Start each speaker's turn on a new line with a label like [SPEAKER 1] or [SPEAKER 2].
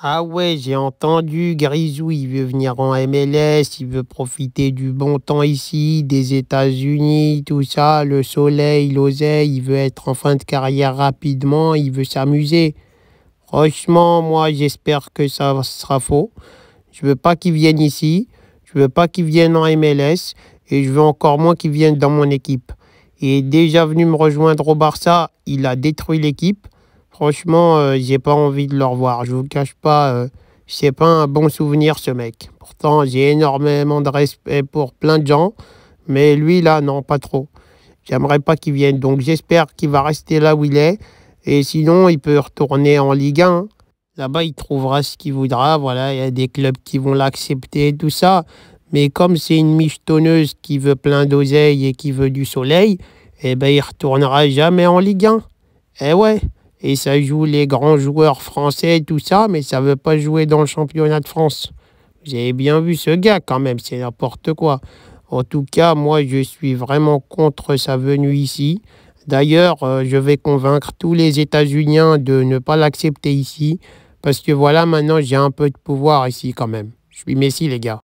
[SPEAKER 1] Ah ouais, j'ai entendu, Grisou, il veut venir en MLS, il veut profiter du bon temps ici, des États-Unis, tout ça, le soleil, l'oseille, il veut être en fin de carrière rapidement, il veut s'amuser. Franchement, moi, j'espère que ça sera faux. Je veux pas qu'il vienne ici, je veux pas qu'il vienne en MLS, et je veux encore moins qu'il vienne dans mon équipe. Il est déjà venu me rejoindre au Barça, il a détruit l'équipe. Franchement, euh, j'ai pas envie de le revoir. Je vous cache pas, euh, c'est pas un bon souvenir ce mec. Pourtant, j'ai énormément de respect pour plein de gens, mais lui là, non, pas trop. J'aimerais pas qu'il vienne. Donc j'espère qu'il va rester là où il est. Et sinon, il peut retourner en Ligue 1. Là-bas, il trouvera ce qu'il voudra. Voilà, il y a des clubs qui vont l'accepter, tout ça. Mais comme c'est une michetonneuse qui veut plein d'oseille et qui veut du soleil, eh ben, il retournera jamais en Ligue 1. Eh ouais et ça joue les grands joueurs français, tout ça, mais ça ne veut pas jouer dans le championnat de France. Vous avez bien vu ce gars quand même, c'est n'importe quoi. En tout cas, moi, je suis vraiment contre sa venue ici. D'ailleurs, euh, je vais convaincre tous les États-Unis de ne pas l'accepter ici, parce que voilà, maintenant, j'ai un peu de pouvoir ici quand même. Je suis Messi, les gars.